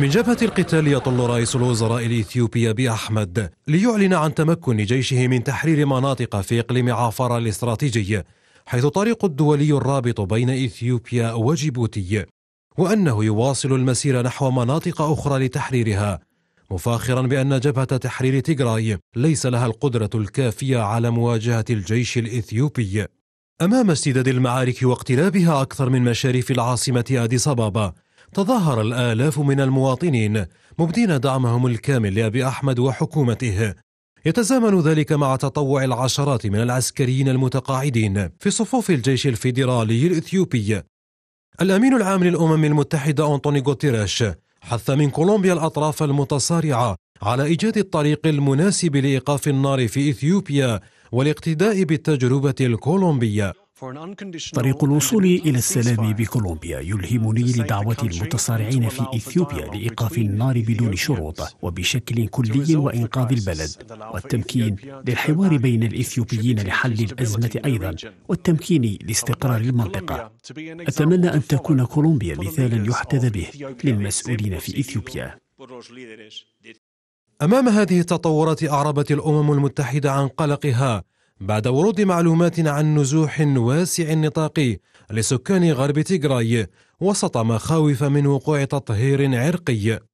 من جبهة القتال يطل رئيس الوزراء الإثيوبي بأحمد ليعلن عن تمكن جيشه من تحرير مناطق في إقليم عفر الاستراتيجي حيث الطريق الدولي الرابط بين إثيوبيا وجيبوتي وأنه يواصل المسير نحو مناطق أخرى لتحريرها مفاخرا بأن جبهة تحرير تيغراي ليس لها القدرة الكافية على مواجهة الجيش الإثيوبي أمام استداد المعارك واقترابها أكثر من مشارف العاصمة أديس أبابا تظاهر الآلاف من المواطنين مبدين دعمهم الكامل لأبي أحمد وحكومته يتزامن ذلك مع تطوع العشرات من العسكريين المتقاعدين في صفوف الجيش الفيدرالي الإثيوبي الأمين العام للأمم المتحدة أنطوني غوتيريش حث من كولومبيا الأطراف المتصارعة على إيجاد الطريق المناسب لإيقاف النار في إثيوبيا والاقتداء بالتجربة الكولومبية طريق الوصول إلى السلام بكولومبيا يلهمني لدعوة المتصارعين في إثيوبيا لإيقاف النار بدون شروط وبشكل كلي وإنقاذ البلد والتمكين للحوار بين الإثيوبيين لحل الأزمة أيضا والتمكين لاستقرار المنطقة أتمنى أن تكون كولومبيا مثالا يحتذى به للمسؤولين في إثيوبيا أمام هذه التطورات أعربت الأمم المتحدة عن قلقها بعد ورود معلومات عن نزوح واسع النطاق لسكان غرب تيغراي وسط مخاوف من وقوع تطهير عرقي